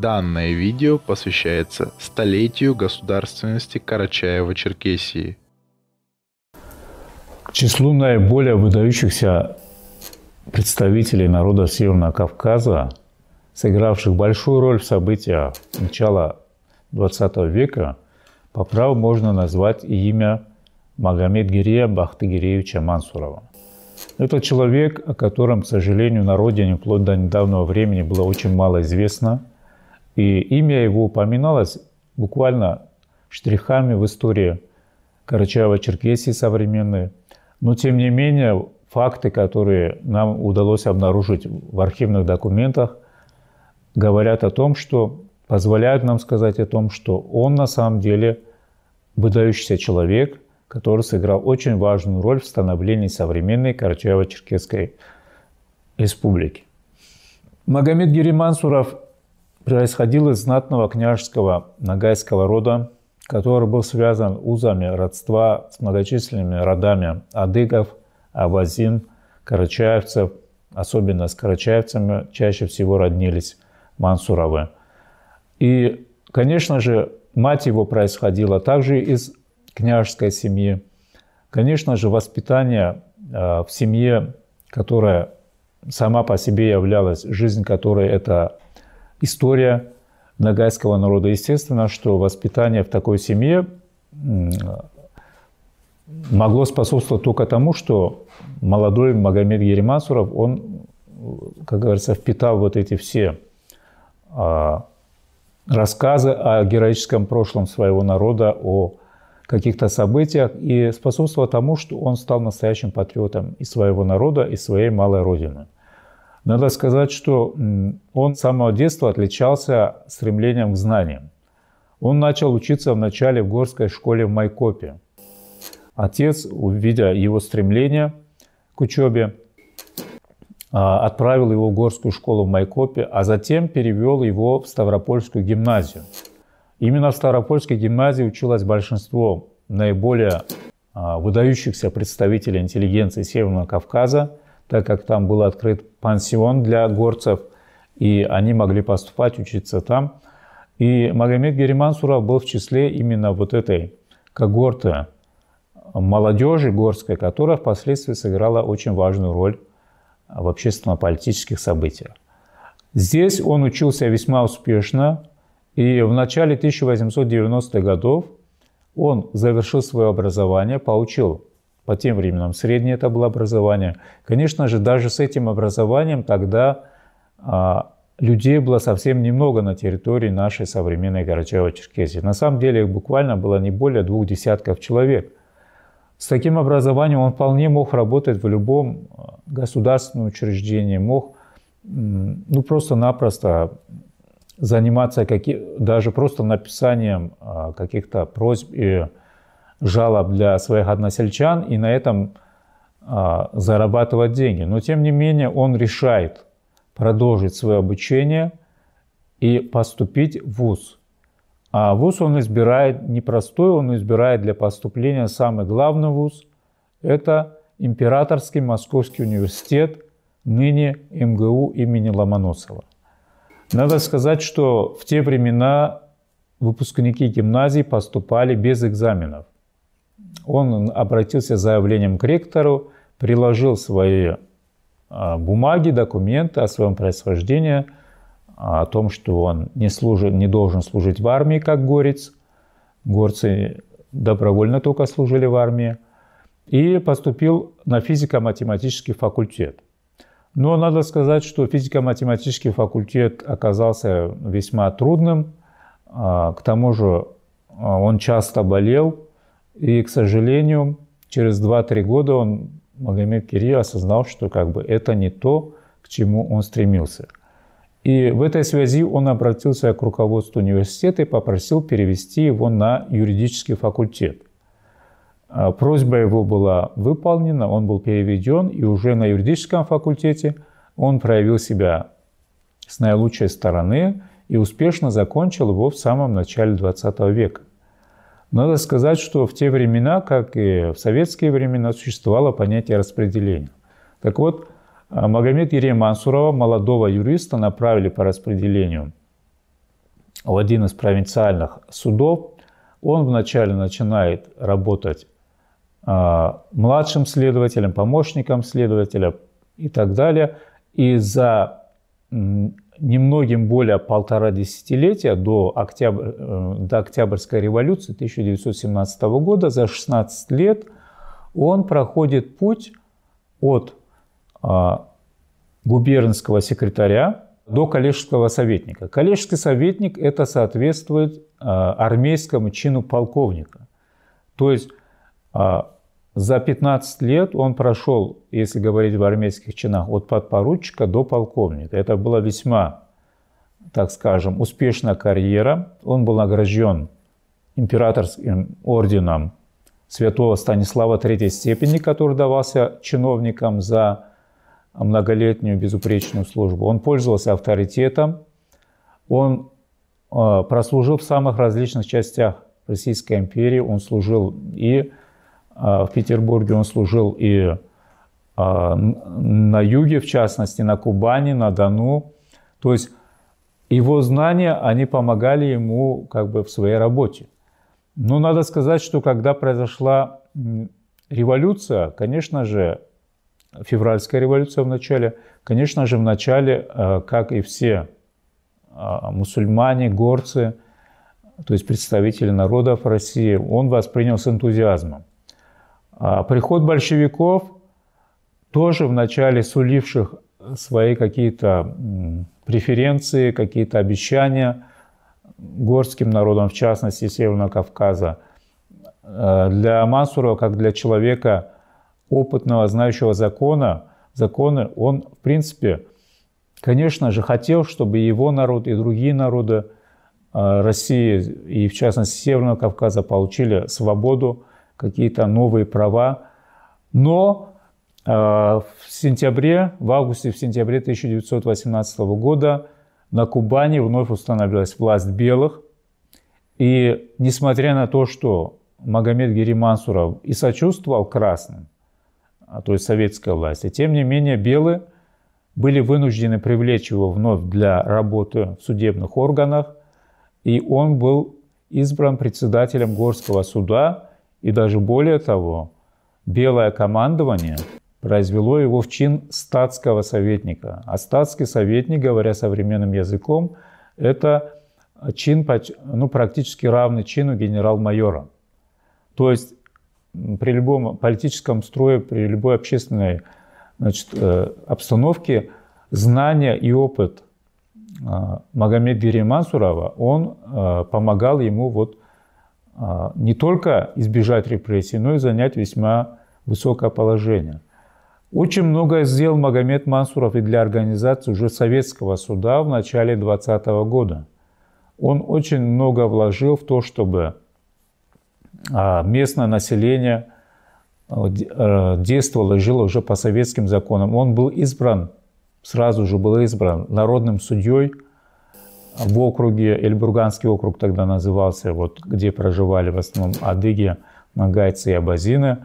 Данное видео посвящается столетию государственности Карачаева-Черкесии. К числу наиболее выдающихся представителей народа Северного Кавказа, сыгравших большую роль в событиях начала XX века, по праву можно назвать и имя Гирея Бахтыгиреевича Мансурова. Это человек, о котором, к сожалению, на родине вплоть до недавнего времени было очень мало известно – и имя его упоминалось буквально штрихами в истории Карачаева-Черкесии современной. Но, тем не менее, факты, которые нам удалось обнаружить в архивных документах, говорят о том, что позволяют нам сказать о том, что он на самом деле выдающийся человек, который сыграл очень важную роль в становлении современной Карачаево-Черкесской республики. Магомед Геримансуров происходил из знатного княжеского нагайского рода, который был связан узами родства с многочисленными родами адыгов, авазин, карачаевцев, особенно с карачаевцами чаще всего роднились мансуровы. И, конечно же, мать его происходила также из княжеской семьи. Конечно же, воспитание э, в семье, которая сама по себе являлась, жизнь которой это история нагайского народа. Естественно, что воспитание в такой семье могло способствовать только тому, что молодой Магомед Еремасуров, он, как говорится, впитал вот эти все а, рассказы о героическом прошлом своего народа, о каких-то событиях и способствовало тому, что он стал настоящим патриотом и своего народа, и своей малой родины. Надо сказать, что он с самого детства отличался стремлением к знаниям. Он начал учиться вначале в горской школе в Майкопе. Отец, увидя его стремление к учебе, а, отправил его в горскую школу в Майкопе, а затем перевел его в Ставропольскую гимназию. Именно в Ставропольской гимназии училось большинство наиболее а, выдающихся представителей интеллигенции Северного Кавказа – так как там был открыт пансион для горцев, и они могли поступать, учиться там. И Магомед Геримансуров был в числе именно вот этой когорты молодежи горской, которая впоследствии сыграла очень важную роль в общественно-политических событиях. Здесь он учился весьма успешно, и в начале 1890-х годов он завершил свое образование, получил по тем временам среднее это было образование. Конечно же, даже с этим образованием тогда а, людей было совсем немного на территории нашей современной Карачаево-Черкесии. На самом деле их буквально было не более двух десятков человек. С таким образованием он вполне мог работать в любом а, государственном учреждении, мог ну, просто-напросто заниматься какие, даже просто написанием а, каких-то просьб и жалоб для своих односельчан и на этом а, зарабатывать деньги. Но тем не менее он решает продолжить свое обучение и поступить в ВУЗ. А ВУЗ он избирает непростой, он избирает для поступления самый главный ВУЗ. Это Императорский Московский университет, ныне МГУ имени Ломоносова. Надо сказать, что в те времена выпускники гимназии поступали без экзаменов. Он обратился с заявлением к ректору, приложил свои а, бумаги, документы о своем происхождении, а, о том, что он не, служит, не должен служить в армии, как горец. Горцы добровольно только служили в армии. И поступил на физико-математический факультет. Но надо сказать, что физико-математический факультет оказался весьма трудным. А, к тому же он часто болел, и, к сожалению, через 2-3 года он, Магомед Кири, осознал, что как бы это не то, к чему он стремился. И в этой связи он обратился к руководству университета и попросил перевести его на юридический факультет. А, просьба его была выполнена, он был переведен, и уже на юридическом факультете он проявил себя с наилучшей стороны и успешно закончил его в самом начале 20 века. Надо сказать, что в те времена, как и в советские времена, существовало понятие распределения. Так вот, а, Магомед Ерея Мансурова, молодого юриста, направили по распределению в один из провинциальных судов. Он вначале начинает работать а, младшим следователем, помощником следователя и так далее. И за немногим более полтора десятилетия до, октябрь, э, до Октябрьской революции 1917 года, за 16 лет, он проходит путь от а, губернского секретаря до коллежского советника. Коллежский советник – это соответствует а, армейскому чину полковника. То есть а, за 15 лет он прошел, если говорить в армейских чинах, от подпоручика до полковника. Это была весьма, так скажем, успешная карьера. Он был награжден императорским орденом святого Станислава третьей степени, который давался чиновникам за многолетнюю безупречную службу. Он пользовался авторитетом, он э, прослужил в самых различных частях Российской империи, он служил и а, в Петербурге он служил и а, на юге, в частности, на Кубани, на Дону. То есть его знания, они помогали ему как бы в своей работе. Но надо сказать, что когда произошла революция, конечно же, февральская революция в начале, конечно же, в начале, а, как и все мусульмане, горцы, то есть представители народов России, он воспринял с энтузиазмом. А приход большевиков, тоже вначале суливших свои какие-то преференции, какие-то обещания горским народам, в частности Северного Кавказа. Э, для Мансурова, как для человека опытного, знающего закона, законы, он, в принципе, конечно же, хотел, чтобы его народ и другие народы э, России, и в частности Северного Кавказа, получили свободу, какие-то новые права. Но э, в сентябре, в августе, в сентябре 1918 года на Кубани вновь установилась власть белых. И несмотря на то, что Магомед Геримансуров и сочувствовал красным, а, то есть советской власти, тем не менее белые были вынуждены привлечь его вновь для работы в судебных органах, и он был избран председателем Горского суда – и даже более того, белое командование произвело его в чин статского советника. А статский советник, говоря современным языком, это чин, ну, практически равный чину генерал-майора. То есть при любом политическом строе, при любой общественной значит, э, обстановке знания и опыт а, Магомед Гири Мансурова, он а, помогал ему вот а, не только избежать репрессий, но и занять весьма высокое положение. Очень многое сделал Магомед Мансуров и для организации уже советского суда в начале 2020 года. Он очень много вложил в то, чтобы а, местное население а, действовало жило уже по советским законам. Он был избран, сразу же был избран народным судьей – в округе, Эльбурганский округ тогда назывался, вот где проживали в основном адыги, нагайцы и абазины.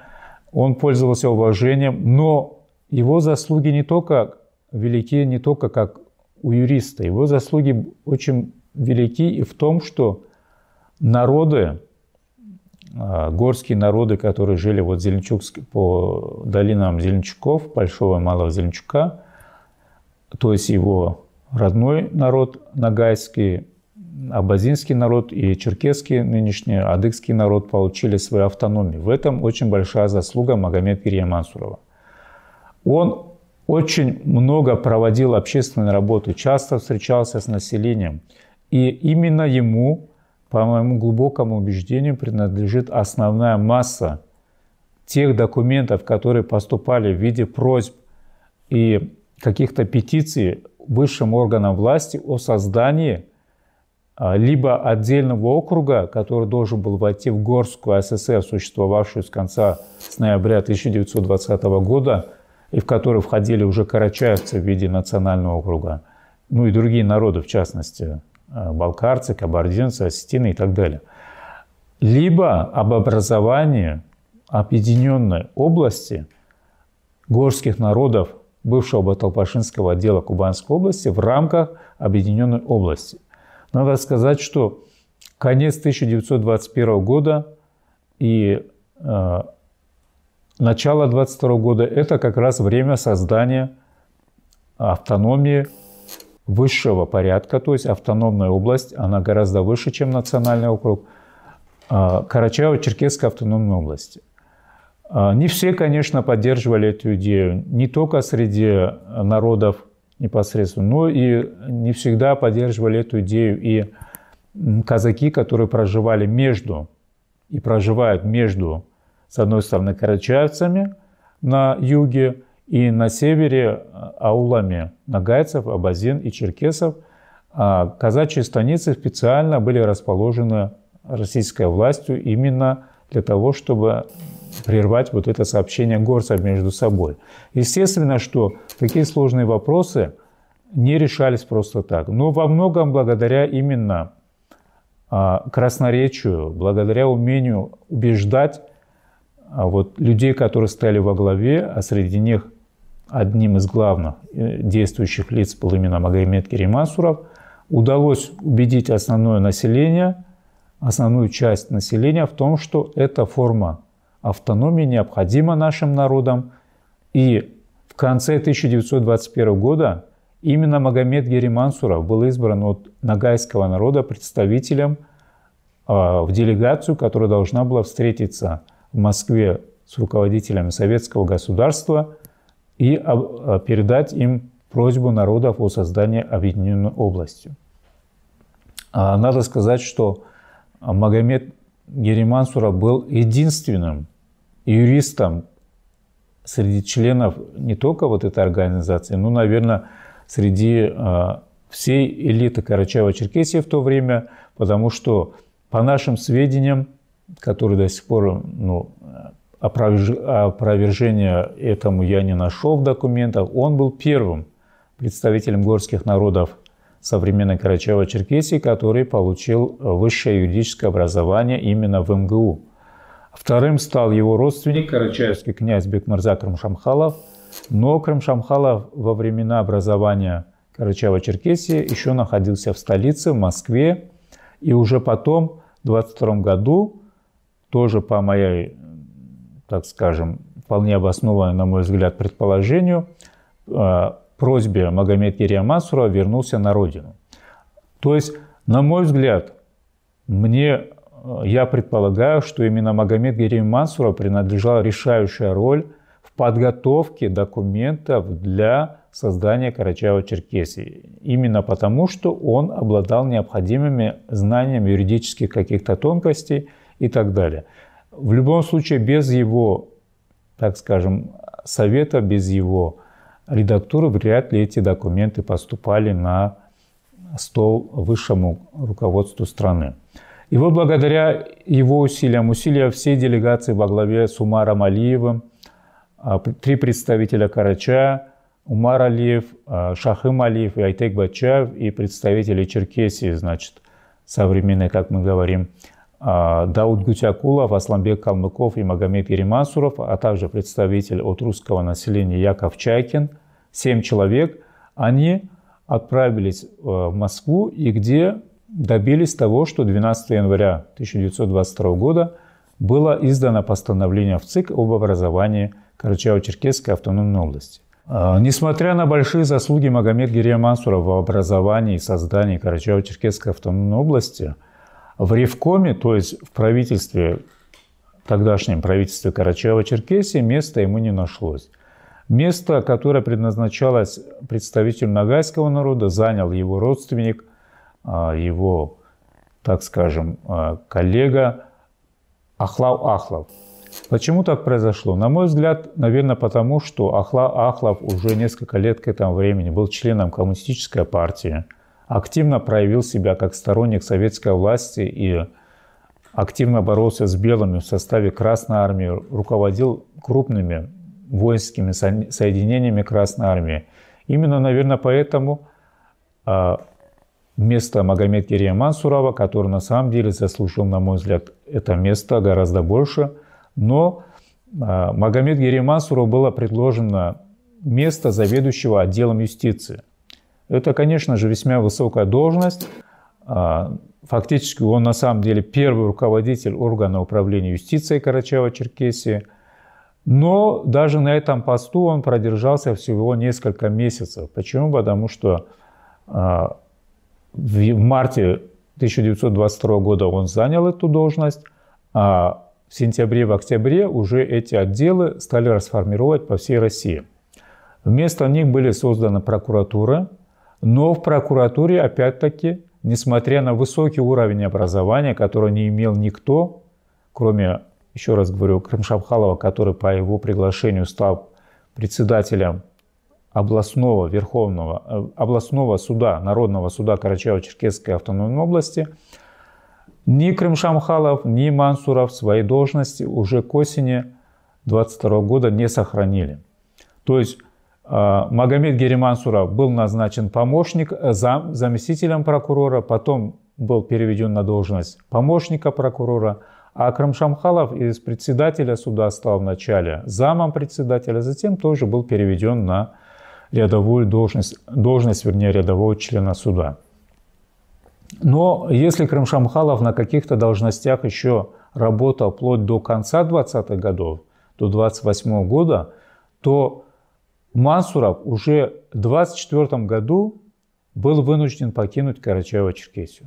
Он пользовался уважением, но его заслуги не только велики, не только как у юриста, его заслуги очень велики и в том, что народы, а, горские народы, которые жили вот Зеленчукск, по долинам Зеленчуков, Большого и Малого Зеленчука, то есть его родной народ нагайский, абазинский народ и черкесский нынешний адыгский народ получили свою автономию. В этом очень большая заслуга Магомед Кирия Мансурова. Он очень много проводил общественной работы, часто встречался с населением. И именно ему, по моему глубокому убеждению, принадлежит основная масса тех документов, которые поступали в виде просьб и каких-то петиций высшим органам власти о создании а, либо отдельного округа, который должен был войти в Горскую ССР, существовавшую с конца с ноября 1920 года, и в который входили уже карачаевцы в виде национального округа, ну и другие народы, в частности, а, балкарцы, кабардинцы, осетины и так далее. Либо об образовании объединенной области горских народов бывшего Баталпашинского отдела Кубанской области в рамках Объединенной области. Надо сказать, что конец 1921 года и э, начало 22 года – это как раз время создания автономии высшего порядка, то есть автономная область, она гораздо выше, чем национальный округ э, Карачаево-Черкесской автономной области – а, не все, конечно, поддерживали эту идею, не только среди э, народов непосредственно, но и не всегда поддерживали эту идею и казаки, которые проживали между и проживают между, с одной стороны, карачаевцами на юге и на севере э, аулами нагайцев, абазин и черкесов. А казачьи станицы специально были расположены российской властью именно для того, чтобы прервать вот это сообщение горцев между собой. Естественно, что такие сложные вопросы не решались просто так. Но во многом благодаря именно а, красноречию, благодаря умению убеждать а, вот, людей, которые стали во главе, а среди них одним из главных э, действующих лиц был именно Магомед Керимасуров, удалось убедить основное население, основную часть населения в том, что эта форма автономия необходима нашим народам. И в конце 1921 года именно Магомед Геримансуров был избран от нагайского народа представителем а, в делегацию, которая должна была встретиться в Москве с руководителями советского государства и а, а, передать им просьбу народов о создании объединенной области. Надо сказать, что Магомед Геримансура был единственным юристам среди членов не только вот этой организации, но, наверное, среди а, всей элиты Карачаева-Черкесии в то время, потому что, по нашим сведениям, которые до сих пор ну, опровержения этому я не нашел в документах, он был первым представителем горских народов современной Карачаево-Черкесии, который получил а, высшее юридическое образование именно в МГУ. Вторым стал его родственник, карачаевский князь Бекмырза Крымшамхалов. Но Крымшамхалов во времена образования Карачаева-Черкесии еще находился в столице, в Москве. И уже потом, в 22 году, тоже по моей, так скажем, вполне обоснованной, на мой взгляд, предположению, э, просьбе Магомед Кирия вернулся на родину. То есть, на мой взгляд, мне я предполагаю, что именно Магомед Герим Мансуру принадлежала решающая роль в подготовке документов для создания Карачаева-Черкесии. Именно потому, что он обладал необходимыми знаниями юридических каких-то тонкостей и так далее. В любом случае, без его, так скажем, совета, без его редактуры, вряд ли эти документы поступали на стол высшему руководству страны. И вот благодаря его усилиям, усилиям всей делегации во главе с Умаром Алиевым, а, три представителя Карача, Умар Алиев, а, Шахым Алиев и Айтек Бачаев и представители Черкесии, значит, современные, как мы говорим, а, Дауд Гутякулов, Асламбек Калмыков и Магомед Еремасуров, а также представитель от русского населения Яков Чайкин, семь человек, они отправились в Москву и где добились того, что 12 января 1922 года было издано постановление в ЦИК об образовании Карачао-Черкесской автономной области. А, несмотря на большие заслуги Магомед Гирия Мансура в образовании и создании Карачао-Черкесской автономной области, в Ревкоме, то есть в правительстве, в тогдашнем правительстве Карачаева-Черкесии, места ему не нашлось. Место, которое предназначалось представителю нагайского народа, занял его родственник – а, его, так скажем, а, коллега Ахлав Ахлов. Почему так произошло? На мой взгляд, наверное, потому что Ахла Ахлов уже несколько лет к этому времени был членом коммунистической партии, активно проявил себя как сторонник советской власти и активно боролся с белыми в составе Красной Армии, руководил крупными воинскими соединениями Красной Армии. Именно, наверное, поэтому а, вместо Магомед Кирия Мансурова, который на самом деле заслужил, на мой взгляд, это место гораздо больше. Но а, Магомед Гири Мансуров было предложено место заведующего отделом юстиции. Это, конечно же, весьма высокая должность. А, фактически он на самом деле первый руководитель органа управления юстицией Карачаева-Черкесии. Но даже на этом посту он продержался всего несколько месяцев. Почему? Потому что а, в марте 1922 года он занял эту должность, а в сентябре, в октябре уже эти отделы стали расформировать по всей России. Вместо них были созданы прокуратура, но в прокуратуре, опять-таки, несмотря на высокий уровень образования, который не имел никто, кроме, еще раз говорю, Крымшабхалова, который по его приглашению стал председателем областного верховного, э, областного суда, Народного суда Карачаево-Черкесской автономной области, ни Крымшамхалов, ни Мансуров свои должности уже к осени 22 года не сохранили. То есть э, Магомед Геримансуров был назначен помощник, э, зам, заместителем прокурора, потом был переведен на должность помощника прокурора, а Крамшамхалов из председателя суда стал вначале замом председателя, затем тоже был переведен на рядовую должность, должность вернее, рядового члена суда. Но если Крымшамхалов на каких-то должностях еще работал вплоть до конца 20-х годов, до 28 года, то Мансуров уже в 24 году был вынужден покинуть Карачаево-Черкесию.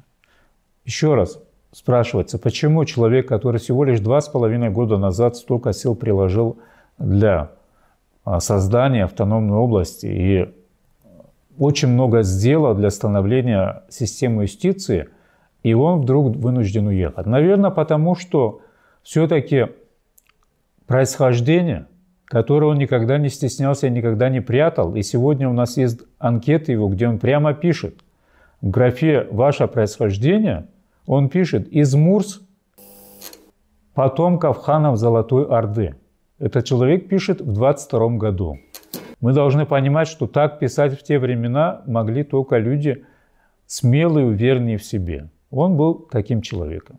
Еще раз спрашивается, почему человек, который всего лишь два с половиной года назад столько сил приложил для а, создания автономной области и очень много сделал для становления системы юстиции, и он вдруг вынужден уехать. Наверное, потому что все-таки происхождение, которое он никогда не стеснялся и никогда не прятал, и сегодня у нас есть анкеты его, где он прямо пишет, в графе «Ваше происхождение» он пишет «Из Мурс, потомков ханов Золотой Орды». Этот человек пишет в 22 году. Мы должны понимать, что так писать в те времена могли только люди смелые, уверенные в себе. Он был таким человеком.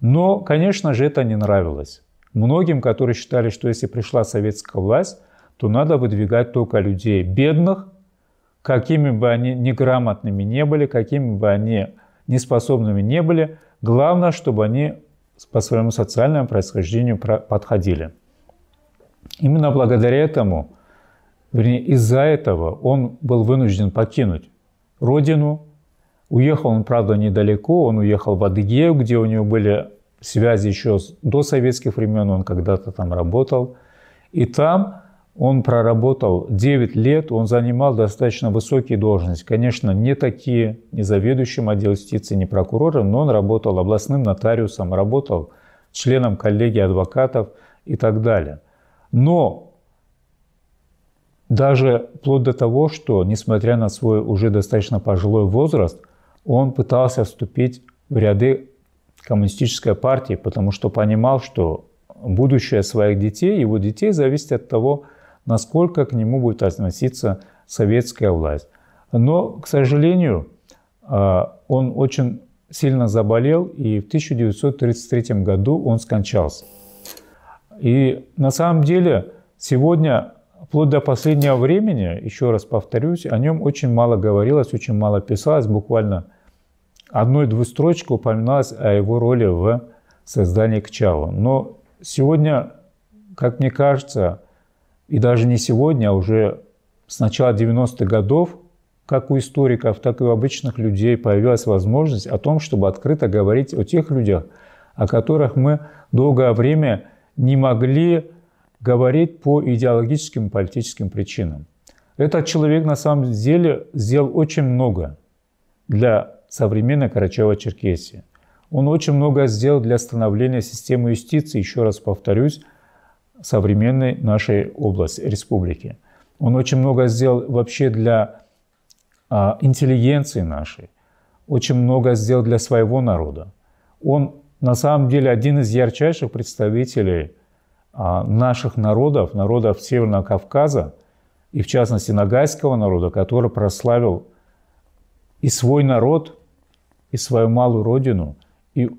Но, конечно же, это не нравилось. Многим, которые считали, что если пришла советская власть, то надо выдвигать только людей бедных, какими бы они неграмотными не были, какими бы они неспособными не были, главное, чтобы они по своему социальному происхождению подходили. Именно благодаря этому, вернее, из-за этого он был вынужден покинуть родину. Уехал он, правда, недалеко, он уехал в Адыгею, где у него были связи еще до советских времен, он когда-то там работал. И там он проработал 9 лет, он занимал достаточно высокие должности. Конечно, не такие, не заведующим отдел юстиции, не прокурором, но он работал областным нотариусом, работал членом коллегии адвокатов и так далее. Но даже вплоть до того, что, несмотря на свой уже достаточно пожилой возраст, он пытался вступить в ряды коммунистической партии, потому что понимал, что будущее своих детей, его детей зависит от того, насколько к нему будет относиться советская власть. Но, к сожалению, а, он очень сильно заболел, и в 1933 году он скончался. И на самом деле сегодня, вплоть до последнего времени, еще раз повторюсь, о нем очень мало говорилось, очень мало писалось, буквально одной-двух строчек упоминалось о его роли в создании Кчава. Но сегодня, как мне кажется, и даже не сегодня, а уже с начала 90-х годов, как у историков, так и у обычных людей появилась возможность о том, чтобы открыто говорить о тех людях, о которых мы долгое время не могли говорить по идеологическим политическим причинам. Этот человек на самом деле сделал очень много для современной Карачаева-Черкесии. Он очень много сделал для становления системы юстиции, еще раз повторюсь, современной нашей области, республики. Он очень много сделал вообще для а, интеллигенции нашей, очень много сделал для своего народа. Он на самом деле один из ярчайших представителей а, наших народов, народов Северного Кавказа, и в частности нагайского народа, который прославил и свой народ, и свою малую родину, и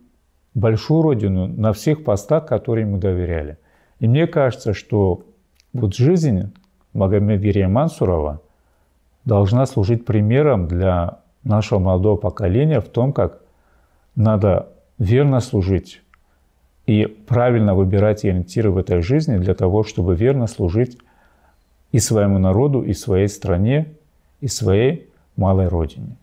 большую родину на всех постах, которые ему доверяли. И мне кажется, что вот жизнь Магомедгирия Мансурова должна служить примером для нашего молодого поколения в том, как надо верно служить и правильно выбирать и ориентиры в этой жизни для того, чтобы верно служить и своему народу, и своей стране, и своей малой родине.